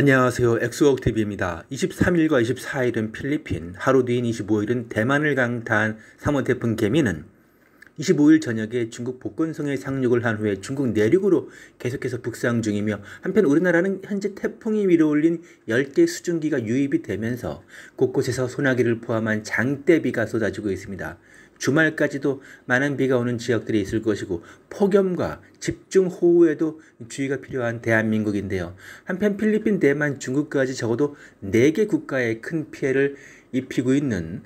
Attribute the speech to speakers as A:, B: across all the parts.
A: 안녕하세요. 엑스웍TV입니다. 23일과 24일은 필리핀, 하루 뒤인 25일은 대만을 강타한 3호 태풍 개미는 25일 저녁에 중국 복근성에 상륙을 한 후에 중국 내륙으로 계속해서 북상 중이며 한편 우리나라는 현재 태풍이 위로올린 10개 수증기가 유입이 되면서 곳곳에서 소나기를 포함한 장대비가 쏟아지고 있습니다. 주말까지도 많은 비가 오는 지역들이 있을 것이고 폭염과 집중호우에도 주의가 필요한 대한민국인데요. 한편 필리핀, 대만, 중국까지 적어도 4개 국가에 큰 피해를 입히고 있는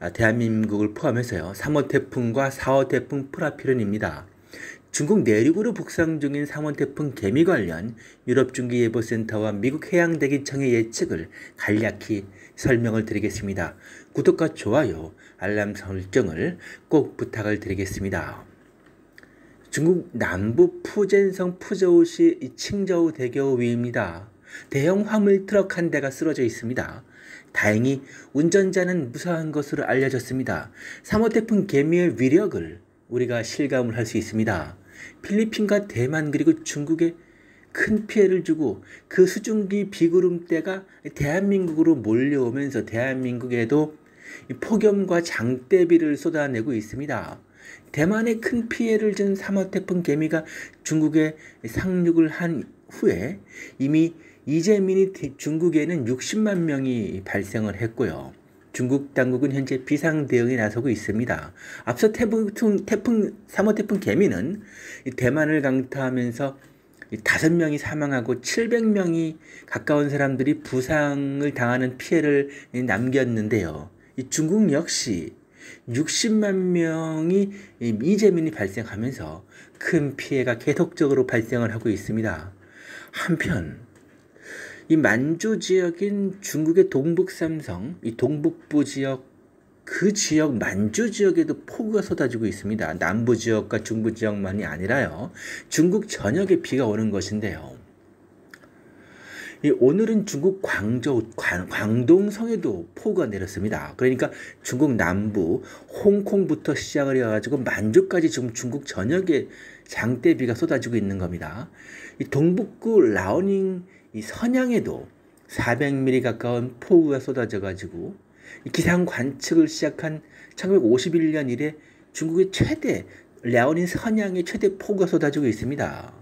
A: 아, 대한민국을 포함해서요. 3호 태풍과 4호 태풍 프라피른입니다. 중국 내륙으로 북상 중인 상월 태풍 개미 관련 유럽중기예보센터와 미국 해양대기청의 예측을 간략히 설명을 드리겠습니다. 구독과 좋아요, 알람 설정을 꼭 부탁을 드리겠습니다. 중국 남부 푸젠성 푸저우시 칭저우 대교 위입니다. 대형 화물 트럭 한 대가 쓰러져 있습니다. 다행히 운전자는 무사한 것으로 알려졌습니다. 상호 태풍 개미의 위력을 우리가 실감을 할 수 있습니다. 필리핀과 대만 그리고 중국에 큰 피해를 주고 그 수증기 비구름대가 대한민국으로 몰려오면서 대한민국에도 폭염과 장대비를 쏟아내고 있습니다. 대만에 큰 피해를 준 3호 태풍 개미가 중국에 상륙을 한 후에 이미 이재민이 중국에는 60만 명이 발생을 했고요. 중국 당국은 현재 비상 대응에 나서고 있습니다. 앞서 태풍, 태풍 3호 태풍 개미는 대만을 강타하면서 다 명이 사망하고 700명이 가까운 사람들이 부상을 당하는 피해를 남겼는데요. 중국 역시 60만 명이 미재민이 발생하면서 큰 피해가 계속적으로 발생을 하고 있습니다. 한편 이 만주 지역인 중국의 동북 삼성, 이 동북부 지역 그 지역 만주 지역에도 폭우가 쏟아지고 있습니다. 남부 지역과 중부 지역만이 아니라요. 중국 전역에 비가 오는 것인데요. 오늘은 중국 광저우, 광, 동성에도 폭우가 내렸습니다. 그러니까 중국 남부, 홍콩부터 시작을 해가지고 만주까지 지금 중국 전역에 장대비가 쏟아지고 있는 겁니다. 이 동북구 라오닝 이 선양에도 400mm 가까운 폭우가 쏟아져 가지고 기상 관측을 시작한 1951년 이래 중국의 최대 랴오닌 선양의 최대 폭우가 쏟아지고 있습니다.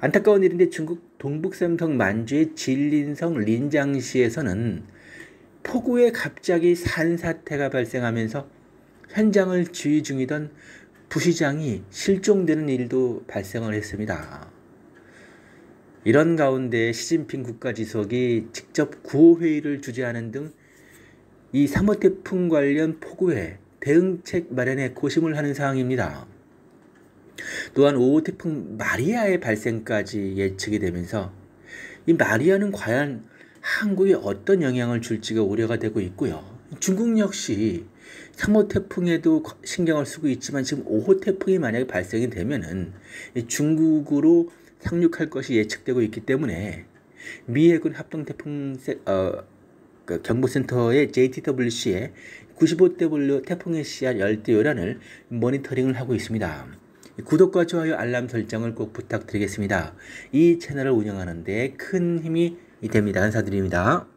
A: 안타까운 일인데 중국 동북삼성 만주의 진린성 린장시에서는 폭우에 갑자기 산사태가 발생하면서 현장을 주의 중이던 부시장이 실종되는 일도 발생을 했습니다. 이런 가운데 시진핑 국가지석이 직접 구호회의를 주재하는 등 이 3호 태풍 관련 폭우에 대응책 마련에 고심을 하는 상황입니다. 또한 5호 태풍 마리아의 발생까지 예측이 되면서 이 마리아는 과연 한국에 어떤 영향을 줄지가 우려가 되고 있고요. 중국 역시 3호 태풍에도 신경을 쓰고 있지만 지금 5호 태풍이 만약에 발생이 되면 중국으로 상륙할 것이 예측되고 있기 때문에 미해군 합동태풍 어, 그 경보센터의 JTWC에 95W 태풍의 시앗 열대 요란을 모니터링을 하고 있습니다. 구독과 좋아요 알람 설정을 꼭 부탁드리겠습니다. 이 채널을 운영하는 데 큰 힘이 됩니다. 감사드립니다.